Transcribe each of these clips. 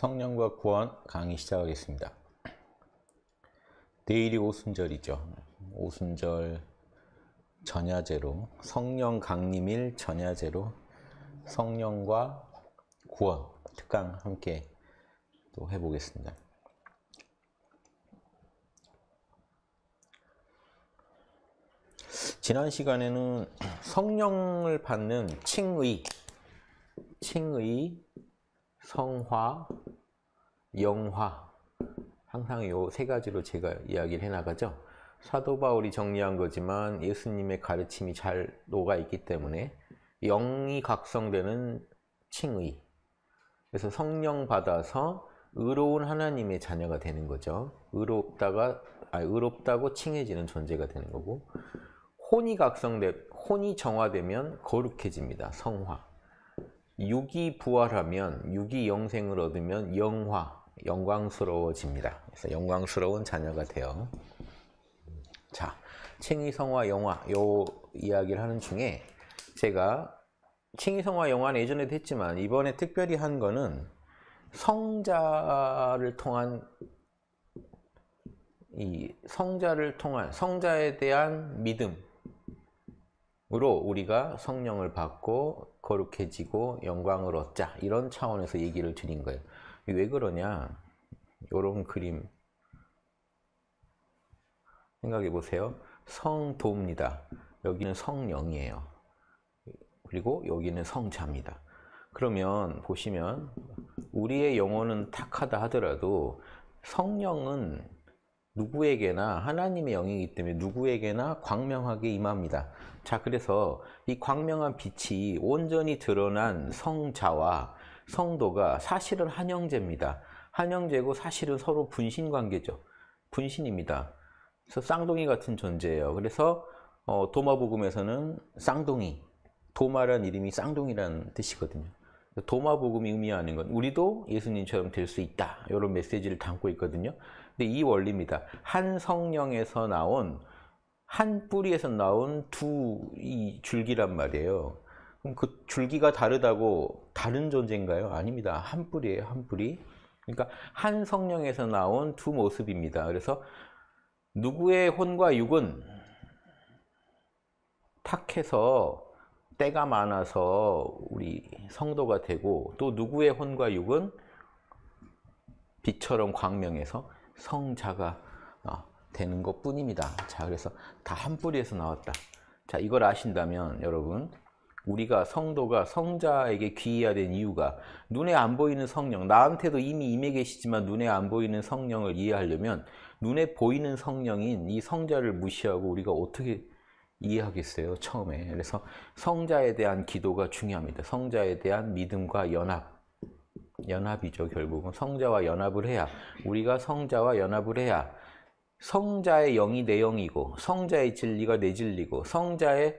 성령과 구원 강의 시작하겠습니다. 내일이 오순절이죠. 오순절 전야제로 성령 강림일 전야제로 성령과 구원 특강 함께 또 해보겠습니다. 지난 시간에는 성령을 받는 칭의, 칭의 성화, 영화 항상 이 세 가지로 제가 이야기를 해나가죠. 사도 바울이 정리한 거지만 예수님의 가르침이 잘 녹아 있기 때문에 영이 각성되는 칭의 그래서 성령 받아서 의로운 하나님의 자녀가 되는 거죠. 의롭다가 아니, 의롭다고 칭해지는 존재가 되는 거고 혼이 각성돼 혼이 정화되면 거룩해집니다. 성화. 육이 부활하면 육이 영생을 얻으면 영화, 영광스러워집니다. 그래서 영광스러운 자녀가 돼요. 자, 칭의성화 영화 요 이야기를 하는 중에 제가 칭의성화 영화는 예전에도 했지만 이번에 특별히 한 거는 성자를 통한 이 성자를 통한 성자에 대한 믿음 으로 우리가 성령을 받고 거룩해지고 영광을 얻자 이런 차원에서 얘기를 드린 거예요. 왜 그러냐? 이런 그림 생각해 보세요. 성도입니다. 여기는 성령이에요. 그리고 여기는 성자입니다. 그러면 보시면 우리의 영혼은 탁하다 하더라도 성령은 누구에게나 하나님의 영이기 때문에 누구에게나 광명하게 임합니다. 자, 그래서 이 광명한 빛이 온전히 드러난 성자와 성도가 사실은 한영제입니다. 한영제고 사실은 서로 분신 관계죠. 분신입니다. 그래서 쌍둥이 같은 존재예요. 그래서 어, 도마복음에서는 쌍둥이, 도마란 이름이 쌍둥이라는 뜻이거든요. 도마복음이 의미하는 건 우리도 예수님처럼 될 수 있다. 이런 메시지를 담고 있거든요. 근데 네, 이 원리입니다. 한 성령에서 나온 한 뿌리에서 나온 두이 줄기란 말이에요. 그럼 그 줄기가 다르다고 다른 존재인가요? 아닙니다. 한 뿌리예요, 한 뿌리. 그러니까 한 성령에서 나온 두 모습입니다. 그래서 누구의 혼과 육은 탁해서 때가 많아서 우리 성도가 되고 또 누구의 혼과 육은 빛처럼 광명해서 성자가 어, 되는 것 뿐입니다. 자, 그래서 다 한 뿌리에서 나왔다. 자, 이걸 아신다면 여러분, 우리가 성도가 성자에게 귀해야 된 이유가 눈에 안 보이는 성령, 나한테도 이미 임해 계시지만 눈에 안 보이는 성령을 이해하려면 눈에 보이는 성령인 이 성자를 무시하고 우리가 어떻게 이해하겠어요, 처음에. 그래서 성자에 대한 기도가 중요합니다. 성자에 대한 믿음과 연합. 연합이죠. 결국은 성자와 연합을 해야 우리가 성자와 연합을 해야 성자의 영이 내 영이고 성자의 진리가 내 진리고 성자의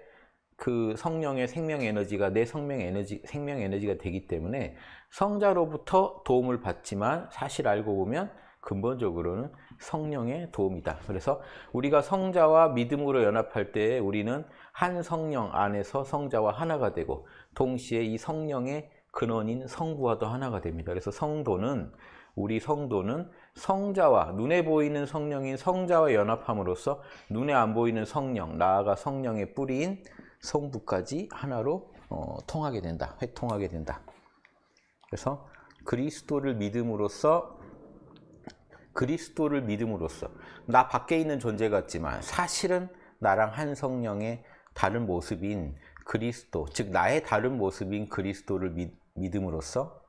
그 성령의 생명 에너지가 내 성명 에너지 생명 에너지가 되기 때문에 성자로부터 도움을 받지만 사실 알고 보면 근본적으로는 성령의 도움이다. 그래서 우리가 성자와 믿음으로 연합할 때 우리는 한 성령 안에서 성자와 하나가 되고 동시에 이 성령의 근원인 성부와도 하나가 됩니다. 그래서 성도는 우리 성도는 성자와 눈에 보이는 성령인 성자와 연합함으로써 눈에 안 보이는 성령, 나아가 성령의 뿌리인 성부까지 하나로 어, 통하게 된다, 회통하게 된다. 그래서 그리스도를 믿음으로써 그리스도를 믿음으로써 나 밖에 있는 존재 같지만 사실은 나랑 한 성령의 다른 모습인 그리스도, 즉 나의 다른 모습인 그리스도를 믿, 믿음으로써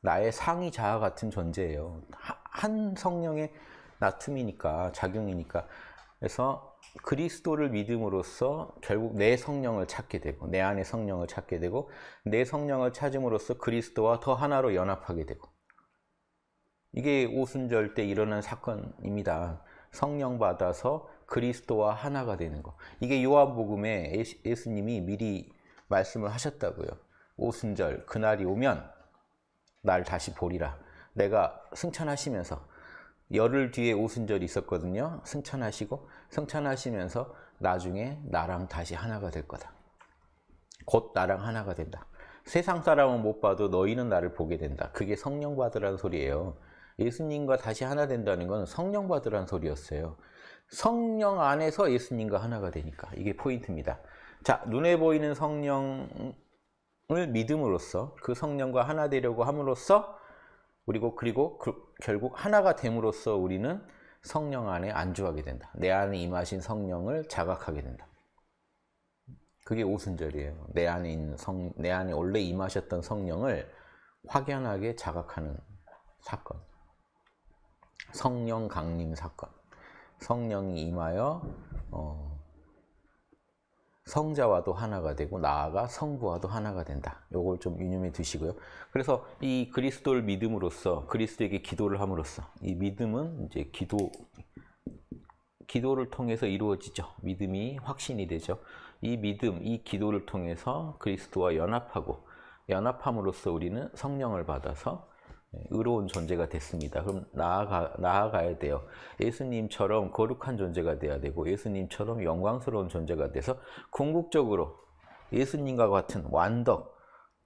나의 상위 자아 같은 존재예요. 한 성령의 나툼이니까 작용이니까 그래서 그리스도를 믿음으로써 결국 내 성령을 찾게 되고 내 안에 성령을 찾게 되고 내 성령을 찾음으로써 그리스도와 더 하나로 연합하게 되고 이게 오순절 때 일어난 사건입니다. 성령 받아서 그리스도와 하나가 되는 거. 이게 요한복음에 예수님이 미리 말씀을 하셨다고요. 오순절 그날이 오면 날 다시 보리라. 내가 승천하시면서 열흘 뒤에 오순절이 있었거든요. 승천하시고 승천하시면서 나중에 나랑 다시 하나가 될 거다. 곧 나랑 하나가 된다. 세상 사람은 못 봐도 너희는 나를 보게 된다. 그게 성령 받으라는 소리예요. 예수님과 다시 하나 된다는 건 성령 받으라는 소리였어요. 성령 안에서 예수님과 하나가 되니까 이게 포인트입니다. 자, 눈에 보이는 성령 을 믿음으로써 그 성령과 하나 되려고 함으로써 그리고 그리고 그, 결국 하나가 됨으로써 우리는 성령 안에 안주하게 된다. 내 안에 임하신 성령을 자각하게 된다. 그게 오순절이에요. 내 안에 있는 성, 내 안에 원래 임하셨던 성령을 확연하게 자각하는 사건. 성령 강림 사건. 성령이 임하여 어, 성자와도 하나가 되고 나아가 성부와도 하나가 된다. 요걸 좀 유념해 두시고요. 그래서 이 그리스도를 믿음으로써 그리스도에게 기도를 함으로써 이 믿음은 이제 기도 기도를 통해서 이루어지죠. 믿음이 확신이 되죠. 이 믿음, 이 기도를 통해서 그리스도와 연합하고 연합함으로써 우리는 성령을 받아서 예, 의로운 존재가 됐습니다. 그럼 나아가, 나아가야 돼요. 예수님처럼 거룩한 존재가 돼야 되고 예수님처럼 영광스러운 존재가 돼서 궁극적으로 예수님과 같은 완덕,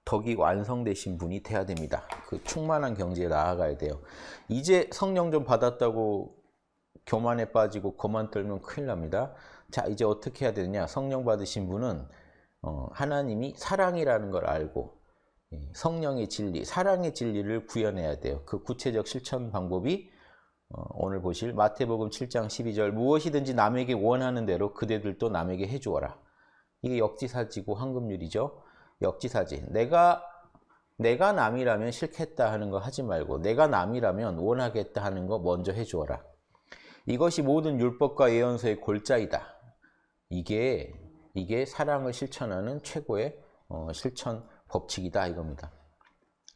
덕이 완성되신 분이 돼야 됩니다. 그 충만한 경지에 나아가야 돼요. 이제 성령 좀 받았다고 교만에 빠지고 거만 떨면 큰일 납니다. 자, 이제 어떻게 해야 되느냐? 성령 받으신 분은 어, 하나님이 사랑이라는 걸 알고 예, 성령의 진리, 사랑의 진리를 구현해야 돼요. 그 구체적 실천 방법이 어, 오늘 보실 마태복음 7장 12절 무엇이든지 남에게 원하는 대로 그대들도 남에게 해주어라. 이게 역지사지고 황금률이죠. 역지사지. 내가 내가 남이라면 싫겠다 하는 거 하지 말고 내가 남이라면 원하겠다 하는 거 먼저 해주어라. 이것이 모든 율법과 예언서의 골자이다. 이게 이게 사랑을 실천하는 최고의 어, 실천 법칙이다 이겁니다.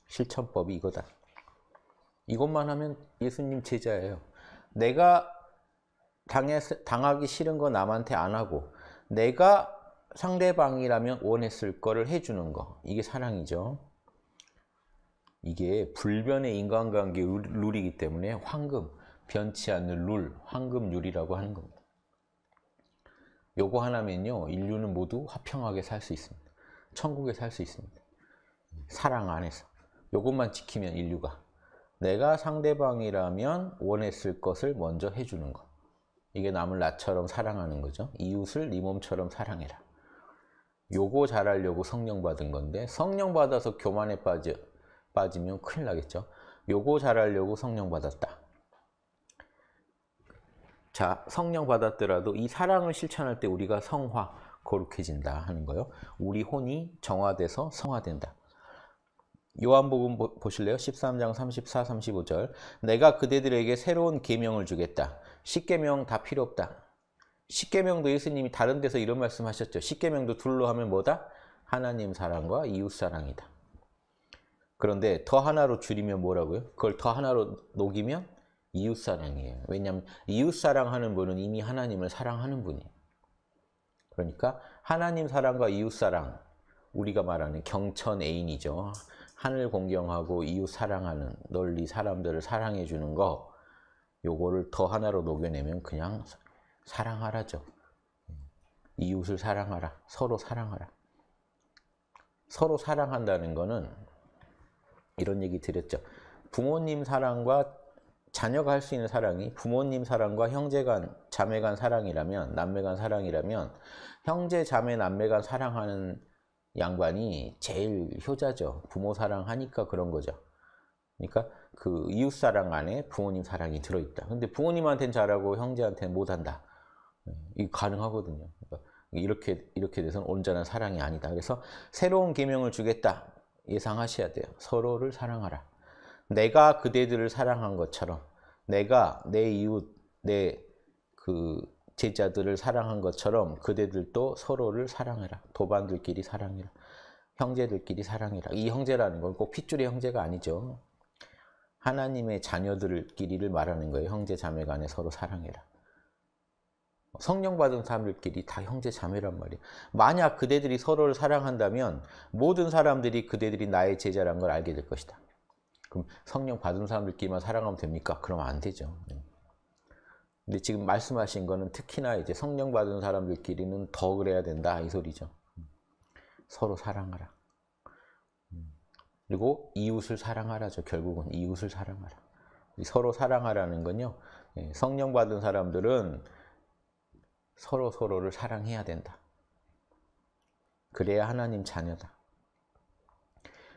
실천법이 이거다. 이것만 하면 예수님 제자예요. 내가 당해, 당하기 싫은 거 남한테 안 하고 내가 상대방이라면 원했을 거를 해주는 거. 이게 사랑이죠. 이게 불변의 인간관계 룰이기 때문에 황금, 변치 않는 룰, 황금률이라고 하는 겁니다. 요거 하나면요, 인류는 모두 화평하게 살 수 있습니다. 천국에 살 수 있습니다. 사랑 안에서 이것만 지키면 인류가 내가 상대방이라면 원했을 것을 먼저 해주는 것 이게 남을 나처럼 사랑하는 거죠 이웃을 네 몸처럼 사랑해라 요거 잘하려고 성령 받은 건데 성령 받아서 교만에 빠져, 빠지면 큰일 나겠죠 요거 잘하려고 성령 받았다 자 성령 받았더라도 이 사랑을 실천할 때 우리가 성화 거룩해진다 하는 거요 우리 혼이 정화돼서 성화된다 요한복음 보실래요? 13장 34, 35절. 내가 그대들에게 새로운 계명을 주겠다. 십계명 다 필요 없다. 십계명도 예수님이 다른 데서 이런 말씀하셨죠. 십계명도 둘로 하면 뭐다? 하나님 사랑과 이웃 사랑이다. 그런데 더 하나로 줄이면 뭐라고요? 그걸 더 하나로 녹이면 이웃 사랑이에요. 왜냐하면 이웃 사랑하는 분은 이미 하나님을 사랑하는 분이에요. 그러니까 하나님 사랑과 이웃 사랑 우리가 말하는 경천 애인이죠. 하늘 공경하고 이웃 사랑하는 널리 사람들을 사랑해 주는 거 요거를 더 하나로 녹여내면 그냥 사랑하라죠. 이웃을 사랑하라. 서로 사랑하라. 서로 사랑한다는 거는 이런 얘기 드렸죠. 부모님 사랑과 자녀가 할 수 있는 사랑이 부모님 사랑과 형제간, 자매간 사랑이라면 남매간 사랑이라면 형제, 자매, 남매간 사랑하는 양반이 제일 효자죠. 부모 사랑하니까 그런 거죠. 그러니까 그 이웃 사랑 안에 부모님 사랑이 들어있다. 근데 부모님한테는 잘하고 형제한테는 못한다. 네, 이 가능하거든요. 그러니까 이렇게 이렇게 돼서는 온전한 사랑이 아니다. 그래서 새로운 계명을 주겠다 예상하셔야 돼요. 서로를 사랑하라. 내가 그대들을 사랑한 것처럼 내가 내 이웃 내그 제자들을 사랑한 것처럼 그대들도 서로를 사랑해라. 도반들끼리 사랑해라. 형제들끼리 사랑해라. 이 형제라는 건 꼭 핏줄의 형제가 아니죠. 하나님의 자녀들끼리를 말하는 거예요. 형제 자매 간에 서로 사랑해라. 성령 받은 사람들끼리 다 형제 자매란 말이에요. 만약 그대들이 서로를 사랑한다면 모든 사람들이 그대들이 나의 제자란 걸 알게 될 것이다. 그럼 성령 받은 사람들끼리만 사랑하면 됩니까? 그럼 안 되죠. 네. 근데 지금 말씀하신 거는 특히나 이제 성령 받은 사람들끼리는 더 그래야 된다 이 소리죠. 음. 서로 사랑하라. 음. 그리고 이웃을 사랑하라죠. 결국은 이웃을 사랑하라. 서로 사랑하라는 건요. 예, 성령 받은 사람들은 서로 서로를 사랑해야 된다. 그래야 하나님 자녀다.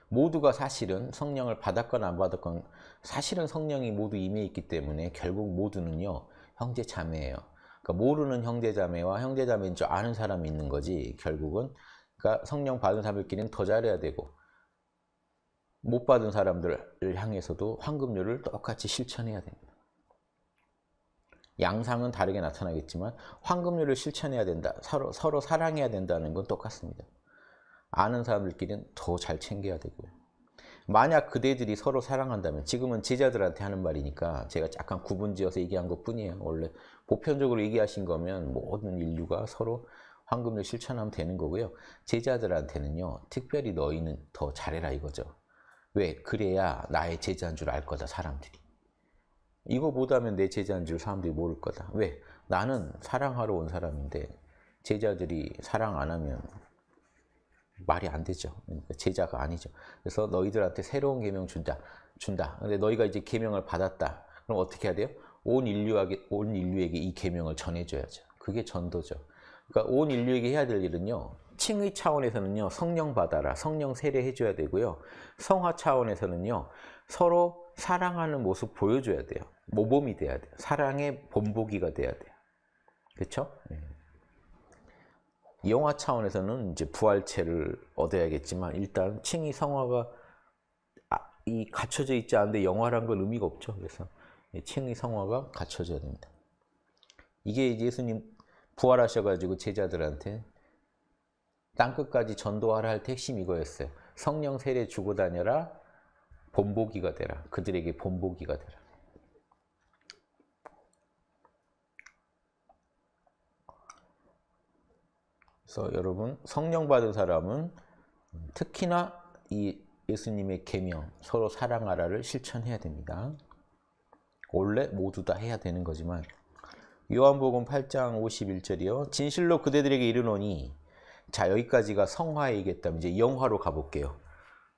모두가 사실은 성령을 받았건 안 받았건 사실은 성령이 모두 임해 있기 때문에 결국 모두는요 형제 자매예요. 그러니까 모르는 형제 자매와 형제 자매인 줄 아는 사람이 있는 거지 결국은 그러니까 성령 받은 사람들끼리는 더 잘해야 되고 못 받은 사람들을 향해서도 황금률을 똑같이 실천해야 됩니다. 양상은 다르게 나타나겠지만 황금률을 실천해야 된다. 서로 서로 사랑해야 된다는 건 똑같습니다. 아는 사람들끼리는 더 잘 챙겨야 되고요. 만약 그대들이 서로 사랑한다면 지금은 제자들한테 하는 말이니까 제가 약간 구분지어서 얘기한 것뿐이에요. 원래 보편적으로 얘기하신 거면 모든 인류가 서로 황금을 실천하면 되는 거고요. 제자들한테는요. 특별히 너희는 더 잘해라 이거죠. 왜? 그래야 나의 제자인 줄 알 거다 사람들이. 이거 못하면 내 제자인 줄 사람들이 모를 거다. 왜? 나는 사랑하러 온 사람인데 제자들이 사랑 안 하면 말이 안 되죠. 그러니까 제자가 아니죠. 그래서 너희들한테 새로운 계명 준다. 준다. 근데 너희가 이제 계명을 받았다. 그럼 어떻게 해야 돼요? 온 인류에게 온 인류에게 이 계명을 전해 줘야죠. 그게 전도죠. 그러니까 온 인류에게 해야 될 일은요. 칭의 차원에서는요. 성령 받아라. 성령 세례해 줘야 되고요. 성화 차원에서는요. 서로 사랑하는 모습 보여줘야 돼요. 모범이 돼야 돼요. 사랑의 본보기가 돼야 돼요. 그렇죠? 영화 차원에서는 이제 부활체를 얻어야겠지만 일단 칭이 성화가 아, 이 갖춰져 있지 않은데 영화란 건 의미가 없죠. 그래서 칭의 성화가 갖춰져야 됩니다. 이게 예수님 부활하셔가지고 제자들한테 땅끝까지 전도하라 할 때 핵심 이거였어요. 성령 세례 주고 다녀라, 본보기가 되라. 그들에게 본보기가 되라. 그래서 여러분 성령 받은 사람은 특히나 이 예수님의 계명 서로 사랑하라를 실천해야 됩니다. 원래 모두 다 해야 되는 거지만 요한복음 8장 51절이요. 진실로 그대들에게 이르노니 자 여기까지가 성화 얘기했다면 이제 영화로 가볼게요.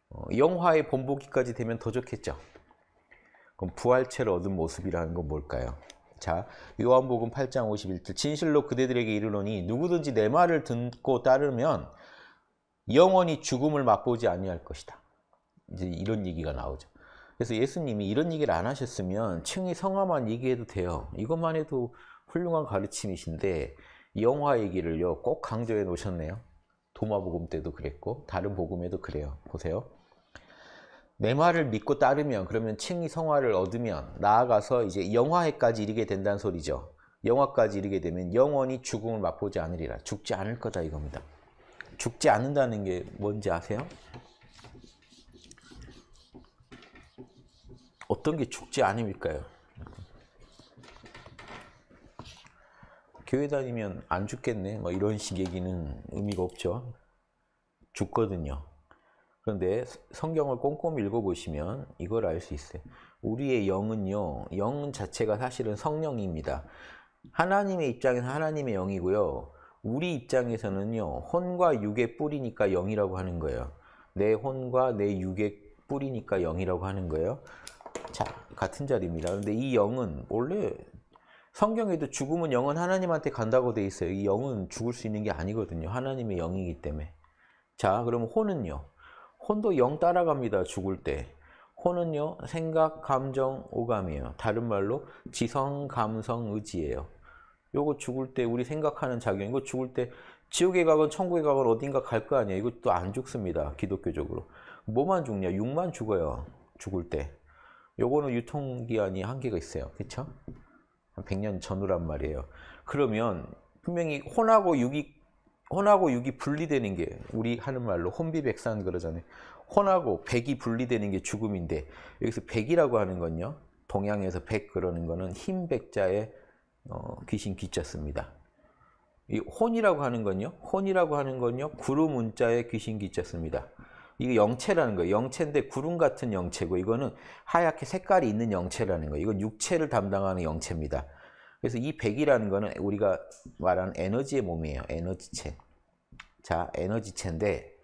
어, 영화의 본보기까지 되면 더 좋겠죠. 그럼 부활체를 얻은 모습이라는 건 뭘까요? 자, 요한복음 8장 51절 진실로 그대들에게 이르노니 누구든지 내 말을 듣고 따르면 영원히 죽음을 맛보지 아니할 것이다. 이제 이런 얘기가 나오죠. 그래서 예수님이 이런 얘기를 안 하셨으면 층이 성화만 얘기해도 돼요. 이것만 해도 훌륭한 가르침이신데 영화 얘기를요 꼭 강조해 놓으셨네요. 도마복음 때도 그랬고 다른 복음에도 그래요. 보세요. 내 말을 믿고 따르면 그러면 칭의 성화를 얻으면 나아가서 이제 영화에까지 이르게 된다는 소리죠. 영화까지 이르게 되면 영원히 죽음을 맛보지 않으리라. 죽지 않을 거다 이겁니다. 죽지 않는다는 게 뭔지 아세요? 어떤 게 죽지 않음일까요? 교회 다니면 안 죽겠네 뭐 이런 식 얘기는 의미가 없죠. 죽거든요. 그런데 성경을 꼼꼼히 읽어보시면 이걸 알 수 있어요. 우리의 영은요, 영 자체가 사실은 성령입니다. 하나님의 입장에서 하나님의 영이고요. 우리 입장에서는요, 혼과 육의 뿌리니까 영이라고 하는 거예요. 내 혼과 내 육의 뿌리니까 영이라고 하는 거예요. 자, 같은 자리입니다. 그런데 이 영은 원래 성경에도 죽음은 영은 하나님한테 간다고 돼 있어요. 이 영은 죽을 수 있는 게 아니거든요. 하나님의 영이기 때문에. 자, 그러면 혼은요? 혼도 영 따라갑니다. 죽을 때. 혼은요. 생각, 감정, 오감이에요. 다른 말로 지성, 감성, 의지예요. 요거 죽을 때 우리 생각하는 작용. 이거 죽을 때 지옥에 가건 천국에 가건 어딘가 갈 거 아니에요. 이것도 안 죽습니다. 기독교적으로. 뭐만 죽냐? 육만 죽어요. 죽을 때. 요거는 유통기한이 한계가 있어요. 그렇죠? 한 100년 전후란 말이에요. 그러면 분명히 혼하고 육이 혼하고 육이 분리되는 게 우리 하는 말로 혼비백산 그러잖아요. 혼하고 백이 분리되는 게 죽음인데 여기서 백이라고 하는 건요. 동양에서 백 그러는 거는 흰백자의 어, 귀신 귀자 습니다이 혼이라고 하는 건요. 혼이라고 하는 건요. 구름 문자의 귀신 귀자 습니다이거 영체라는 거예요. 영체인데 구름 같은 영체고 이거는 하얗게 색깔이 있는 영체라는 거예요. 이건 육체를 담당하는 영체입니다. 그래서 이 100이라는 거는 우리가 말하는 에너지의 몸이에요. 에너지체. 자, 에너지체인데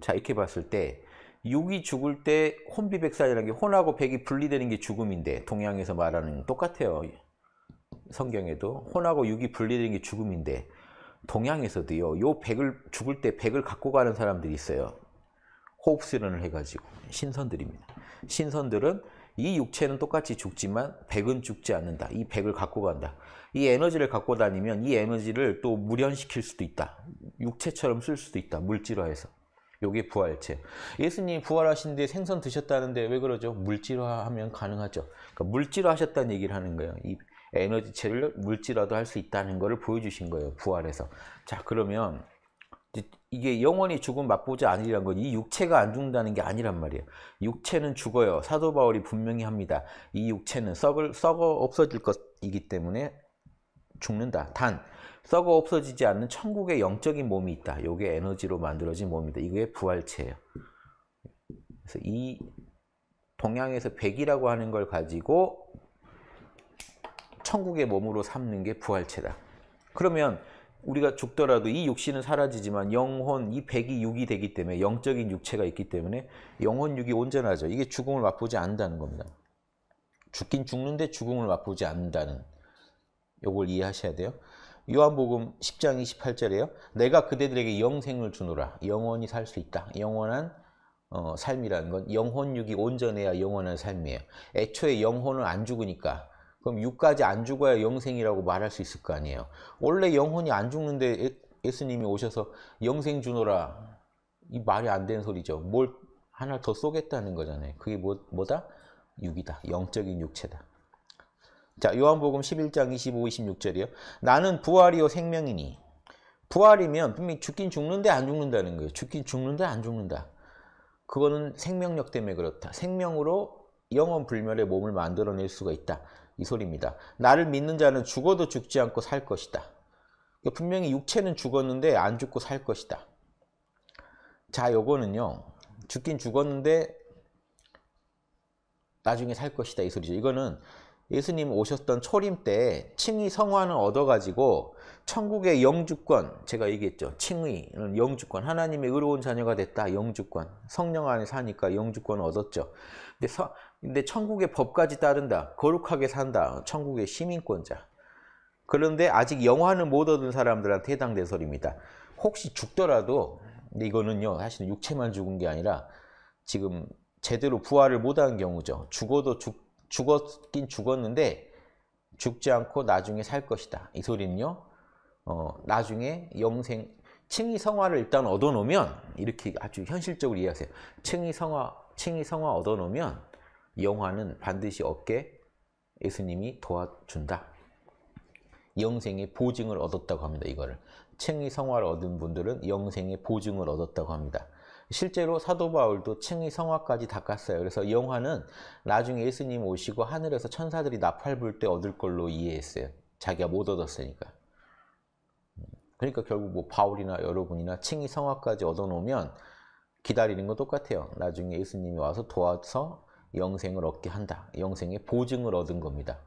자, 이렇게 봤을 때 6이 죽을 때 혼비백산이라는 게 혼하고 백이 분리되는 게 죽음인데 동양에서 말하는 똑같아요. 성경에도 혼하고 육이 분리되는 게 죽음인데 동양에서도요. 요 백을 죽을 때 백을 갖고 가는 사람들이 있어요. 호흡수련을 해가지고 신선들입니다. 신선들은 이 육체는 똑같이 죽지만 백은 죽지 않는다. 이 백을 갖고 간다. 이 에너지를 갖고 다니면 이 에너지를 또무련시킬 수도 있다. 육체처럼 쓸 수도 있다. 물질화해서. 요게 부활체. 예수님 부활하신 뒤에 생선 드셨다는데 왜 그러죠? 물질화하면 가능하죠. 그러니까 물질화하셨다는 얘기를 하는 거예요. 이 에너지체를 물질화도 할 수 있다는 것을 보여주신 거예요. 부활해서. 자 그러면 이게 영원히 죽음 맛보지 않으리란 건 이 육체가 안 죽는다는 게 아니란 말이에요. 육체는 죽어요. 사도 바울이 분명히 합니다. 이 육체는 썩을, 썩어 없어질 것이기 때문에 죽는다. 단 썩어 없어지지 않는 천국의 영적인 몸이 있다. 이게 에너지로 만들어진 몸이다. 이게 부활체예요. 그래서 이 동양에서 백이라고 하는 걸 가지고 천국의 몸으로 삼는 게 부활체다. 그러면 우리가 죽더라도 이 육신은 사라지지만 영혼 이 백이 육이 되기 때문에 영적인 육체가 있기 때문에 영혼 육이 온전하죠. 이게 죽음을 맛보지 않는다는 겁니다. 죽긴 죽는데 죽음을 맛보지 않는다는 요걸 이해하셔야 돼요. 요한복음 10장 28절에요. 내가 그대들에게 영생을 주노라. 영원히 살 수 있다. 영원한 어, 삶이라는 건 영혼육이 온전해야 영원한 삶이에요. 애초에 영혼을 안 죽으니까 그럼 육까지 안 죽어야 영생이라고 말할 수 있을 거 아니에요. 원래 영혼이 안 죽는데 예, 예수님이 오셔서 영생 주노라 이 말이 안 되는 소리죠. 뭘 하나 더 쏘겠다는 거잖아요. 그게 뭐, 뭐다? 육이다. 영적인 육체다. 자, 요한복음 11장 25, 26절이요. 나는 부활이요 생명이니. 부활이면 분명히 죽긴 죽는데 안 죽는다는 거예요. 죽긴 죽는데 안 죽는다. 그거는 생명력 때문에 그렇다. 생명으로 영원 불멸의 몸을 만들어낼 수가 있다. 이 소리입니다. 나를 믿는 자는 죽어도 죽지 않고 살 것이다. 분명히 육체는 죽었는데 안 죽고 살 것이다. 자, 요거는요. 죽긴 죽었는데 나중에 살 것이다 이 소리죠. 이거는 예수님 오셨던 초림 때 칭의 성화는 얻어가지고 천국의 영주권 제가 얘기했죠. 칭의는 영주권 하나님의 의로운 자녀가 됐다. 영주권 성령 안에 사니까 영주권을 얻었죠. 근데 서, 근데 천국의 법까지 따른다. 거룩하게 산다. 천국의 시민권자. 그런데 아직 영화는 못 얻은 사람들한테 해당 대설입니다. 혹시 죽더라도 이거는요. 사실 육체만 죽은 게 아니라 지금 제대로 부활을 못한 경우죠. 죽어도 죽, 죽었긴 죽었는데 죽지 않고 나중에 살 것이다. 이 소리는요. 어, 나중에 영생 층이 성화를 일단 얻어놓으면 이렇게 아주 현실적으로 이해하세요. 층이 성화 층이 성화 얻어놓으면 영화는 반드시 없게 예수님이 도와준다. 영생의 보증을 얻었다고 합니다. 이거를 칭의 성화를 얻은 분들은 영생의 보증을 얻었다고 합니다. 실제로 사도 바울도 칭의 성화까지 닦았어요. 그래서 영화는 나중에 예수님 오시고 하늘에서 천사들이 나팔 불 때 얻을 걸로 이해했어요. 자기가 못 얻었으니까. 그러니까 결국 뭐 바울이나 여러분이나 칭의 성화까지 얻어놓으면 기다리는 건 똑같아요. 나중에 예수님이 와서 도와서 영생을 얻게 한다. 영생의 보증을 얻은 겁니다.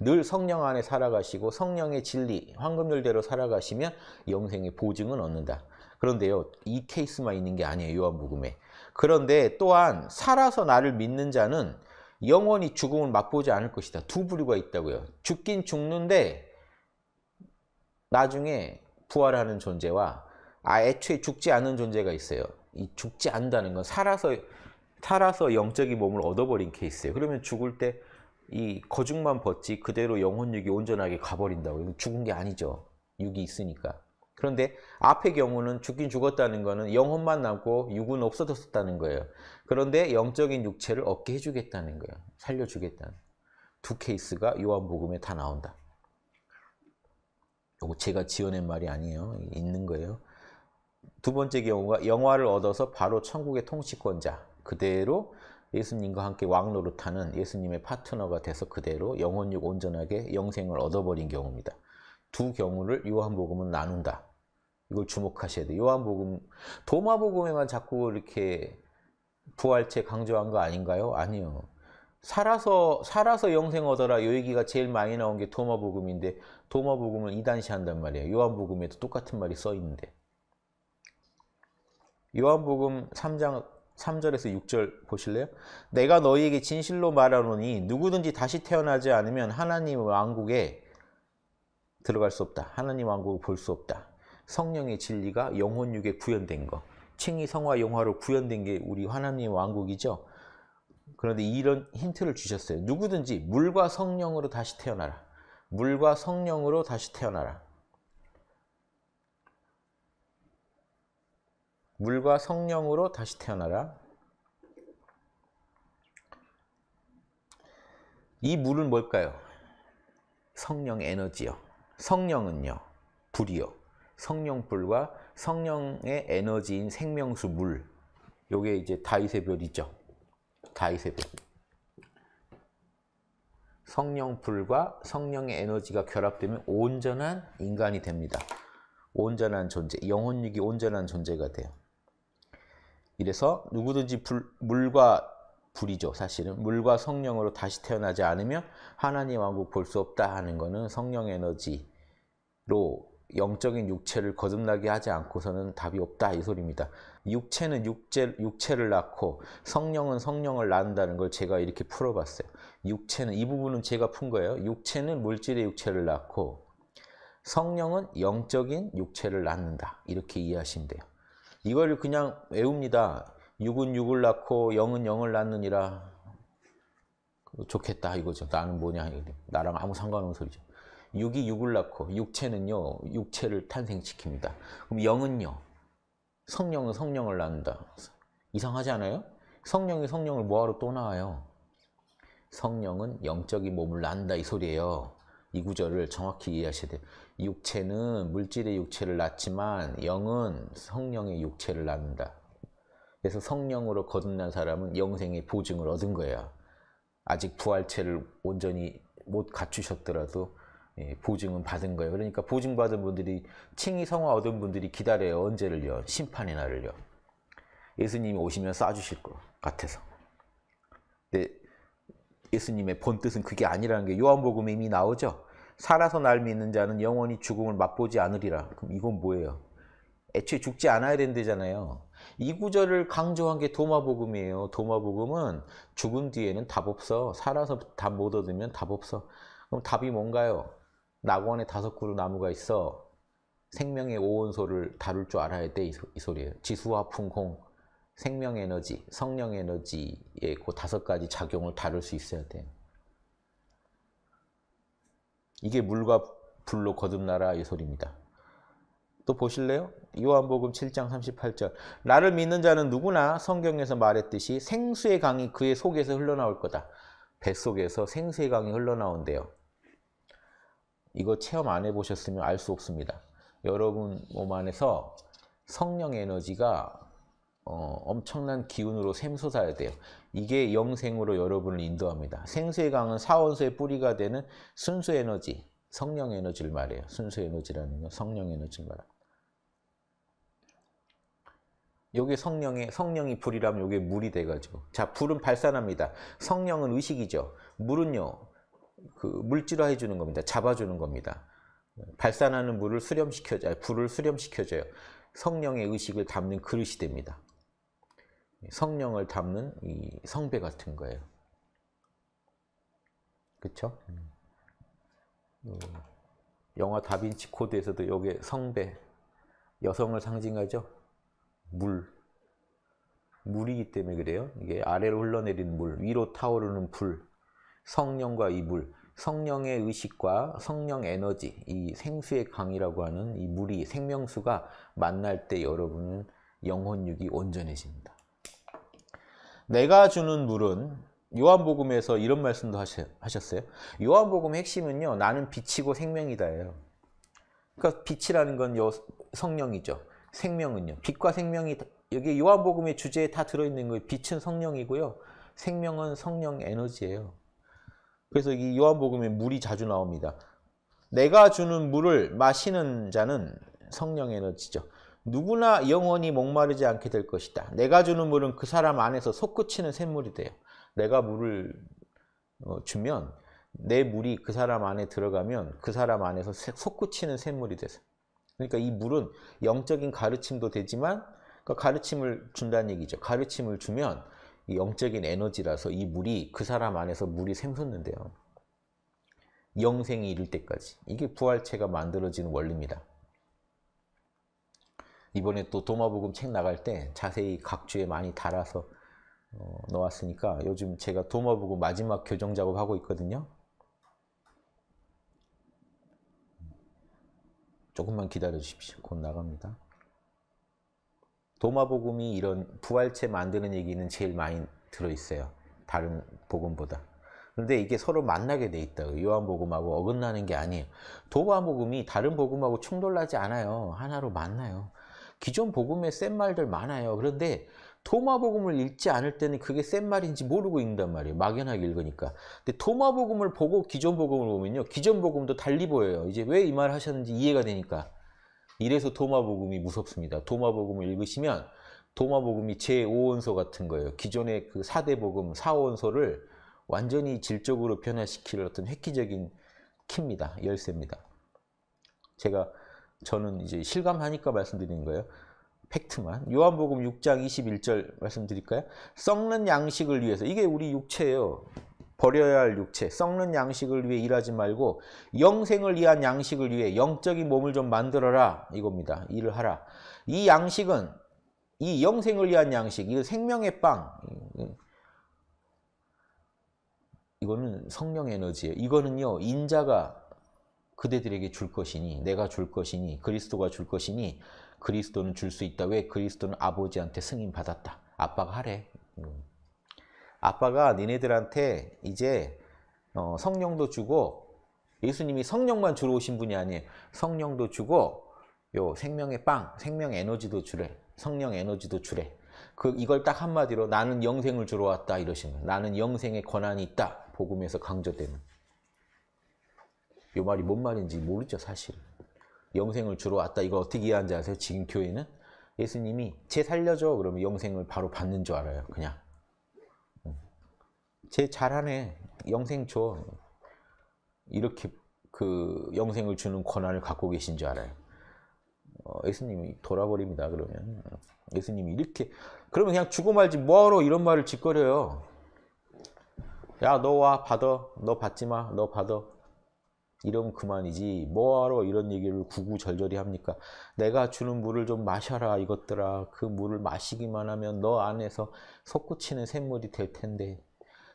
늘 성령 안에 살아가시고 성령의 진리, 황금률대로 살아가시면 영생의 보증은 얻는다. 그런데요, 이 케이스만 있는 게 아니에요, 요한복음에. 그런데 또한 살아서 나를 믿는 자는 영원히 죽음을 맛보지 않을 것이다. 두 부류가 있다고요. 죽긴 죽는데 나중에 부활하는 존재와 아 애초에 죽지 않은 존재가 있어요. 이 죽지 않는다는 건 살아서 살아서 영적인 몸을 얻어버린 케이스예요. 그러면 죽을 때 이 거죽만 벗지 그대로 영혼육이 온전하게 가버린다고. 죽은 게 아니죠. 육이 있으니까. 그런데 앞의 경우는 죽긴 죽었다는 거는 영혼만 남고 육은 없어졌다는 었 거예요. 그런데 영적인 육체를 얻게 해주겠다는 거예요. 살려주겠다는. 두 케이스가 요한복음에 다 나온다. 이거 제가 지어낸 말이 아니에요. 있는 거예요. 두 번째 경우가 영화를 얻어서 바로 천국의 통치권자. 그대로 예수님과 함께 왕노릇하는 예수님의 파트너가 돼서 그대로 영혼육 온전하게 영생을 얻어버린 경우입니다. 두 경우를 요한복음은 나눈다. 이걸 주목하셔야 돼요. 요한복음, 도마복음에만 자꾸 이렇게 부활체 강조한 거 아닌가요? 아니요. 살아서 살아서 영생 얻어라 요 얘기가 제일 많이 나온 게 도마복음인데 도마복음을 이단시한단 말이에요. 요한복음에도 똑같은 말이 써 있는데 요한복음 3장 3절에서 6절 보실래요? 내가 너희에게 진실로 말하노니 누구든지 다시 태어나지 않으면 하나님 왕국에 들어갈 수 없다. 하나님 왕국을 볼 수 없다. 성령의 진리가 영혼육에 구현된 거. 칭의 성화 영화로 구현된 게 우리 하나님 왕국이죠. 그런데 이런 힌트를 주셨어요. 누구든지 물과 성령으로 다시 태어나라. 물과 성령으로 다시 태어나라. 물과 성령으로 다시 태어나라. 이 물은 뭘까요? 성령 에너지요. 성령은요. 불이요. 성령불과 성령의 에너지인 생명수 물. 요게 이제 다이세별이죠. 다이세별. 성령불과 성령의 에너지가 결합되면 온전한 인간이 됩니다. 온전한 존재, 영혼육이 온전한 존재가 돼요. 이래서 누구든지 불, 물과 불이죠. 사실은 물과 성령으로 다시 태어나지 않으면 하나님 왕국 볼수 없다 하는 것은 성령 에너지로 영적인 육체를 거듭나게 하지 않고서는 답이 없다 이 소리입니다. 육체는 육체, 육체를 낳고 성령은 성령을 낳는다는 걸 제가 이렇게 풀어봤어요. 육체는 이 부분은 제가 푼 거예요. 육체는 물질의 육체를 낳고 성령은 영적인 육체를 낳는다 이렇게 이해하시면 돼요. 이걸 그냥 외웁니다. 6은 6을 낳고 0은 0을 낳느니라 좋겠다 이거죠. 나는 뭐냐 나랑 아무 상관없는 소리죠. 6이 6을 낳고 육체는요. 육체를 탄생시킵니다. 그럼 0은요. 성령은 성령을 낳는다. 이상하지 않아요? 성령이 성령을 뭐하러 또 낳아요? 성령은 영적인 몸을 낳는다 이 소리예요. 이 구절을 정확히 이해하셔야 돼요. 육체는 물질의 육체를 낳지만 영은 성령의 육체를 낳는다. 그래서 성령으로 거듭난 사람은 영생의 보증을 얻은 거예 아직 부활체를 온전히 못 갖추셨더라도 예, 보증은 받은 거예요. 그러니까 보증받은 분들이 칭이 성화 얻은 분들이 기다려요. 언제를요? 심판의 날을요. 예수님이 오시면 쏴주실 것 같아서. 근데 예수님의 본 뜻은 그게 아니라는 게 요한복음에 이미 나오죠. 살아서 날 믿는 자는 영원히 죽음을 맛보지 않으리라. 그럼 이건 뭐예요? 애초에 죽지 않아야 된대잖아요. 이 구절을 강조한 게 도마복음이에요. 도마복음은 죽은 뒤에는 답 없어. 살아서 답 못 얻으면 답 없어. 그럼 답이 뭔가요? 낙원에 다섯 그루 나무가 있어. 생명의 오온소를 다룰 줄 알아야 돼. 이, 이 소리예요. 지수와 풍공, 생명에너지, 성령에너지의 그 다섯 가지 작용을 다룰 수 있어야 돼요. 이게 물과 불로 거듭나라 이 소리입니다. 또 보실래요? 요한복음 7장 38절 나를 믿는 자는 누구나 성경에서 말했듯이 생수의 강이 그의 속에서 흘러나올 거다. 뱃속에서 생수의 강이 흘러나온대요. 이거 체험 안 해보셨으면 알 수 없습니다. 여러분 몸 안에서 성령 에너지가 어, 엄청난 기운으로 샘솟아야 돼요. 이게 영생으로 여러분을 인도합니다. 생수의 강은 사원수의 뿌리가 되는 순수 에너지, 성령 에너지를 말해요. 순수 에너지라는 건 성령 에너지를 말합니다. 게 성령의 성령이 불이라면 요게 물이 돼 가지고 자, 불은 발산합니다. 성령은 의식이죠. 물은요. 그 물질화 해 주는 겁니다. 잡아 주는 겁니다. 발산하는 물을 수렴시켜 불을 수렴시켜 줘요. 성령의 의식을 담는 그릇이 됩니다. 성령을 담는 이 성배 같은 거예요. 그쵸? 음. 영화 다빈치 코드에서도 이게 성배, 여성을 상징하죠? 물. 물이기 때문에 그래요. 이게 아래로 흘러내린 물, 위로 타오르는 불, 성령과 이 물, 성령의 의식과 성령 에너지, 이 생수의 강이라고 하는 이 물이 생명수가 만날 때 여러분은 영혼육이 온전해집니다. 내가 주는 물은 요한복음에서 이런 말씀도 하셨어요. 요한복음의 핵심은요. 나는 빛이고 생명이다예요. 그러니까 빛이라는 건 성령이죠. 생명은요. 빛과 생명이 여기 요한복음의 주제에 다 들어있는 거예요. 빛은 성령이고요. 생명은 성령 에너지예요. 그래서 이 요한복음에 물이 자주 나옵니다. 내가 주는 물을 마시는 자는 성령 에너지죠. 누구나 영원히 목마르지 않게 될 것이다. 내가 주는 물은 그 사람 안에서 솟구치는 샘물이 돼요. 내가 물을 어, 주면 내 물이 그 사람 안에 들어가면 그 사람 안에서 솟구치는 샘물이 돼서 그러니까 이 물은 영적인 가르침도 되지만 그 가르침을 준다는 얘기죠. 가르침을 주면 영적인 에너지라서 이 물이 그 사람 안에서 물이 샘솟는데요. 영생이 이를 때까지. 이게 부활체가 만들어지는 원리입니다. 이번에 또 도마복음 책 나갈 때 자세히 각 주에 많이 달아서 어, 넣었으니까 요즘 제가 도마복음 마지막 교정 작업하고 있거든요. 조금만 기다려 주십시오. 곧 나갑니다. 도마복음이 이런 부활체 만드는 얘기는 제일 많이 들어있어요. 다른 복음보다. 그런데 이게 서로 만나게 돼있다 요한복음하고 어긋나는 게 아니에요. 도마복음이 다른 복음하고 충돌하지 않아요. 하나로 만나요. 기존 복음에 센 말들 많아요. 그런데 도마 복음을 읽지 않을 때는 그게 센 말인지 모르고 읽는단 말이에요. 막연하게 읽으니까. 근데 도마 복음을 보고 기존 복음을 보면요. 기존 복음도 달리 보여요. 이제 왜 이말을 하셨는지 이해가 되니까. 이래서 도마 복음이 무섭습니다. 도마 복음을 읽으시면 도마 복음이 제5원소 같은 거예요. 기존의 그 4대 복음, 4원소를 완전히 질적으로 변화시킬 어떤 획기적인 킵니다. 열쇠입니다. 제가 저는 이제 실감하니까 말씀드리는 거예요. 팩트만. 요한복음 6장 21절 말씀드릴까요? 썩는 양식을 위해서. 이게 우리 육체예요. 버려야 할 육체, 썩는 양식을 위해 일하지 말고 영생을 위한 양식을 위해 영적인 몸을 좀 만들어라 이겁니다. 일을 하라. 이 양식은 이 영생을 위한 양식, 이거 생명의 빵. 이거는 성령 에너지예요. 이거는요 인자가 그대들에게 줄 것이니 내가 줄 것이니 그리스도가 줄 것이니 그리스도는 줄 수 있다. 왜 그리스도는 아버지한테 승인 받았다. 아빠가 하래. 음. 아빠가 니네들한테 이제 어, 성령도 주고 예수님이 성령만 주러 오신 분이 아니에요. 성령도 주고 요 생명의 빵, 생명 에너지도 주래. 성령 에너지도 주래. 그 이걸 딱 한마디로 나는 영생을 주러 왔다 이러시는 나는 영생의 권한이 있다. 복음에서 강조되는. 이 말이 뭔 말인지 모르죠, 사실. 영생을 주러 왔다. 이걸 어떻게 이해한지 아세요? 지금 교회는? 예수님이 제 살려줘. 그러면 영생을 바로 받는 줄 알아요, 그냥. 음. 제 잘하네. 영생 줘. 이렇게 그 영생을 주는 권한을 갖고 계신 줄 알아요. 어, 예수님이 돌아버립니다, 그러면. 예수님이 이렇게. 그러면 그냥 죽고 말지 뭐하러 이런 말을 짓거려요. 야, 너 와, 받아. 너 받지 마. 너 받아. 이러면 그만이지 뭐하러 이런 얘기를 구구절절히 합니까 내가 주는 물을 좀 마셔라 이것들아 그 물을 마시기만 하면 너 안에서 솟구치는 샘물이 될 텐데